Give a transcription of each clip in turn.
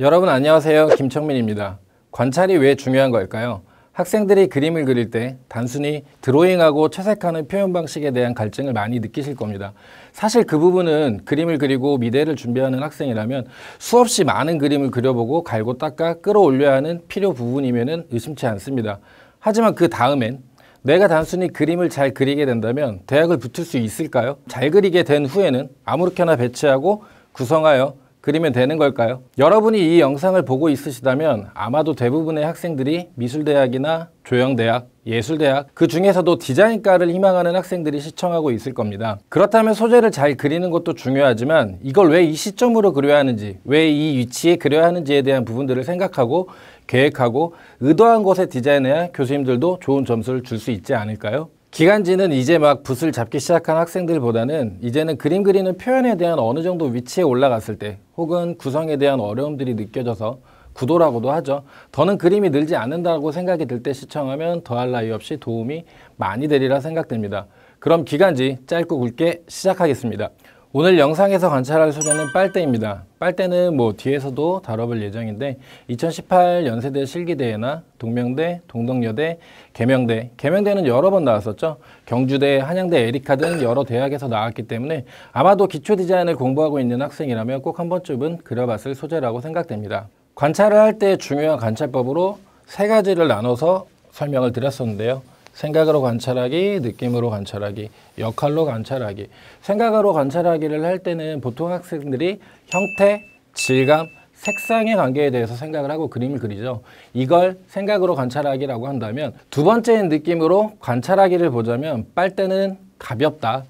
여러분 안녕하세요. 김청민입니다. 관찰이 왜 중요한 걸까요? 학생들이 그림을 그릴 때 단순히 드로잉하고 채색하는 표현 방식에 대한 갈증을 많이 느끼실 겁니다. 사실 그 부분은 그림을 그리고 미대를 준비하는 학생이라면 수없이 많은 그림을 그려보고 갈고 닦아 끌어올려야 하는 필요 부분이면 의심치 않습니다. 하지만 그 다음엔 내가 단순히 그림을 잘 그리게 된다면 대학을 붙을 수 있을까요? 잘 그리게 된 후에는 아무렇게나 배치하고 구성하여 그리면 되는 걸까요? 여러분이 이 영상을 보고 있으시다면 아마도 대부분의 학생들이 미술대학이나 조형대학, 예술대학 그 중에서도 디자인과를 희망하는 학생들이 시청하고 있을 겁니다. 그렇다면 소재를 잘 그리는 것도 중요하지만 이걸 왜 이 시점으로 그려야 하는지 왜 이 위치에 그려야 하는지에 대한 부분들을 생각하고 계획하고 의도한 곳에 디자인해야 교수님들도 좋은 점수를 줄 수 있지 않을까요? 기간지는 이제 막 붓을 잡기 시작한 학생들보다는 이제는 그림 그리는 표현에 대한 어느 정도 위치에 올라갔을 때 혹은 구성에 대한 어려움들이 느껴져서 구도라고도 하죠. 더는 그림이 늘지 않는다고 생각이 들 때 시청하면 더할 나위 없이 도움이 많이 되리라 생각됩니다. 그럼 기간지 짧고 굵게 시작하겠습니다. 오늘 영상에서 관찰할 소재는 빨대입니다. 빨대는 뭐 뒤에서도 다뤄볼 예정인데 2018 연세대 실기대회나 동명대, 동덕여대, 계명대 계명대는 여러 번 나왔었죠. 경주대, 한양대, 에리카 등 여러 대학에서 나왔기 때문에 아마도 기초 디자인을 공부하고 있는 학생이라면 꼭 한 번쯤은 그려봤을 소재라고 생각됩니다. 관찰을 할 때 중요한 관찰법으로 세 가지를 나눠서 설명을 드렸었는데요. 생각으로 관찰하기, 느낌으로 관찰하기, 역할로 관찰하기. 생각으로 관찰하기를 할 때는 보통 학생들이 형태, 질감, 색상의 관계에 대해서 생각을 하고 그림을 그리죠. 이걸 생각으로 관찰하기라고 한다면 두 번째인 느낌으로 관찰하기를 보자면 빨대는 가볍다.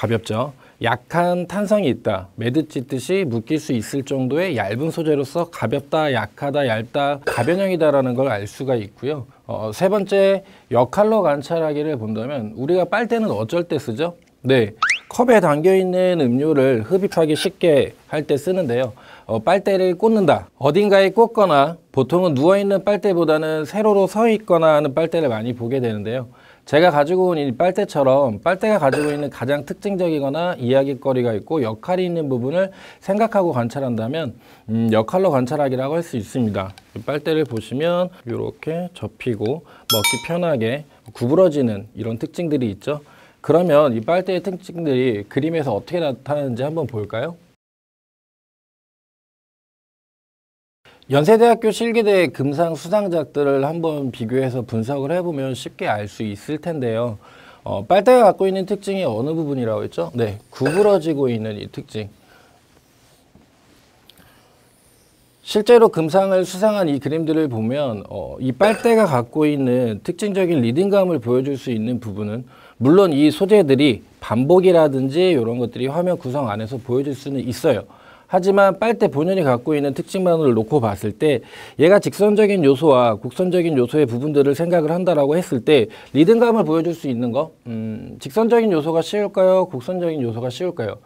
가볍죠. 약한 탄성이 있다. 매듭 짓듯이 묶일 수 있을 정도의 얇은 소재로서 가볍다, 약하다, 얇다, 가변형이다라는 걸 알 수가 있고요. 어, 세 번째 역할로 관찰하기를 본다면 우리가 빨대는 어쩔 때 쓰죠? 네, 컵에 담겨있는 음료를 흡입하기 쉽게 할 때 쓰는데요. 어, 빨대를 꽂는다. 어딘가에 꽂거나 보통은 누워있는 빨대보다는 세로로 서 있거나 하는 빨대를 많이 보게 되는데요. 제가 가지고 온 이 빨대처럼 빨대가 가지고 있는 가장 특징적이거나 이야기거리가 있고 역할이 있는 부분을 생각하고 관찰한다면 음, 역할로 관찰하기라고 할 수 있습니다. 빨대를 보시면 이렇게 접히고 먹기 편하게 구부러지는 이런 특징들이 있죠. 그러면 이 빨대의 특징들이 그림에서 어떻게 나타나는지 한번 볼까요? 연세대학교 실기대 금상 수상작들을 한번 비교해서 분석을 해보면 쉽게 알 수 있을 텐데요. 어, 빨대가 갖고 있는 특징이 어느 부분이라고 했죠? 네, 구부러지고 있는 이 특징. 실제로 금상을 수상한 이 그림들을 보면 어, 이 빨대가 갖고 있는 특징적인 리듬감을 보여줄 수 있는 부분은 물론 이 소재들이 반복이라든지 이런 것들이 화면 구성 안에서 보여질 수는 있어요. 하지만 빨대 본연이 갖고 있는 특징만을 놓고 봤을 때 얘가 직선적인 요소와 곡선적인 요소의 부분들을 생각을 한다라고 했을 때 리듬감을 보여줄 수 있는 거 음, 직선적인 요소가 쉬울까요? 곡선적인 요소가 쉬울까요?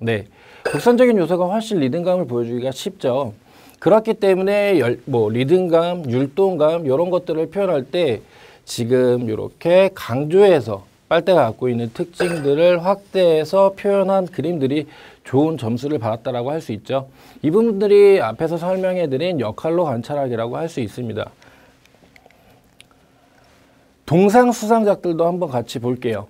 네, 곡선적인 요소가 훨씬 리듬감을 보여주기가 쉽죠. 그렇기 때문에 열, 뭐 리듬감, 율동감 이런 것들을 표현할 때 지금 이렇게 강조해서 빨대가 갖고 있는 특징들을 확대해서 표현한 그림들이 좋은 점수를 받았다라고 할 수 있죠. 이 부분들이 앞에서 설명해드린 역할로 관찰하기라고 할 수 있습니다. 동상 수상작들도 한번 같이 볼게요.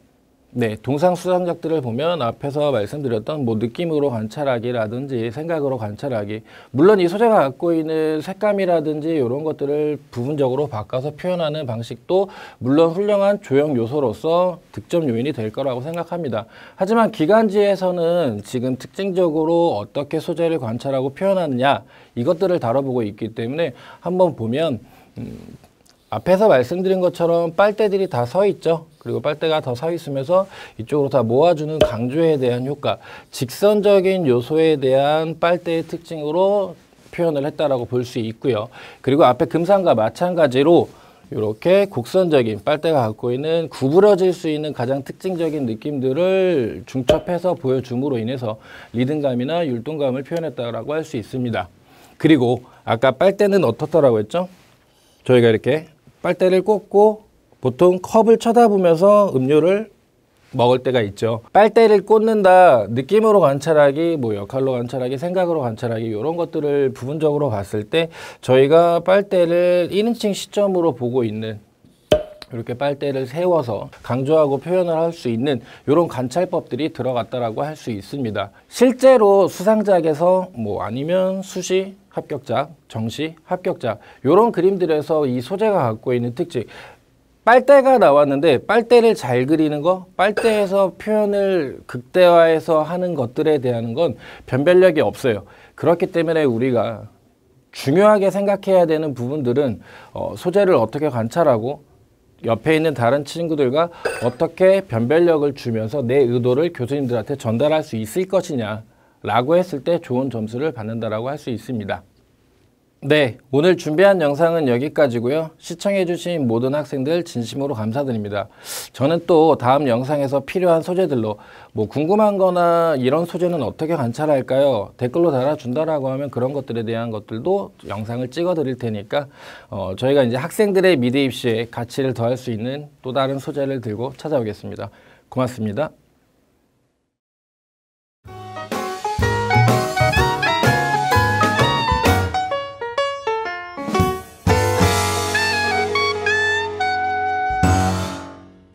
네, 동상 수상작들을 보면 앞에서 말씀드렸던 뭐 느낌으로 관찰하기라든지 생각으로 관찰하기 물론 이 소재가 갖고 있는 색감이라든지 이런 것들을 부분적으로 바꿔서 표현하는 방식도 물론 훌륭한 조형 요소로서 득점 요인이 될 거라고 생각합니다. 하지만 기간지에서는 지금 특징적으로 어떻게 소재를 관찰하고 표현하느냐 이것들을 다뤄보고 있기 때문에 한번 보면 음, 앞에서 말씀드린 것처럼 빨대들이 다 서 있죠. 그리고 빨대가 더 서 있으면서 이쪽으로 다 모아주는 강조에 대한 효과, 직선적인 요소에 대한 빨대의 특징으로 표현을 했다라고 볼 수 있고요. 그리고 앞에 금상과 마찬가지로 이렇게 곡선적인 빨대가 갖고 있는 구부러질 수 있는 가장 특징적인 느낌들을 중첩해서 보여줌으로 인해서 리듬감이나 율동감을 표현했다라고 할 수 있습니다. 그리고 아까 빨대는 어떻더라고 했죠? 저희가 이렇게 빨대를 꽂고 보통 컵을 쳐다보면서 음료를 먹을 때가 있죠. 빨대를 꽂는다, 느낌으로 관찰하기, 뭐 역할로 관찰하기, 생각으로 관찰하기 이런 것들을 부분적으로 봤을 때 저희가 빨대를 1인칭 시점으로 보고 있는 이렇게 빨대를 세워서 강조하고 표현을 할 수 있는 이런 관찰법들이 들어갔다라고 할 수 있습니다. 실제로 수상작에서 뭐 아니면 수시 합격자 정시, 합격자 이런 그림들에서 이 소재가 갖고 있는 특징 빨대가 나왔는데 빨대를 잘 그리는 거, 빨대에서 표현을 극대화해서 하는 것들에 대한 건 변별력이 없어요. 그렇기 때문에 우리가 중요하게 생각해야 되는 부분들은 어, 소재를 어떻게 관찰하고 옆에 있는 다른 친구들과 어떻게 변별력을 주면서 내 의도를 교수님들한테 전달할 수 있을 것이냐 라고 했을 때 좋은 점수를 받는다라고 할 수 있습니다. 네, 오늘 준비한 영상은 여기까지고요. 시청해주신 모든 학생들 진심으로 감사드립니다. 저는 또 다음 영상에서 필요한 소재들로 뭐 궁금한 거나 이런 소재는 어떻게 관찰할까요? 댓글로 달아준다라고 하면 그런 것들에 대한 것들도 영상을 찍어드릴 테니까 어, 저희가 이제 학생들의 미래 입시에 가치를 더할 수 있는 또 다른 소재를 들고 찾아오겠습니다. 고맙습니다.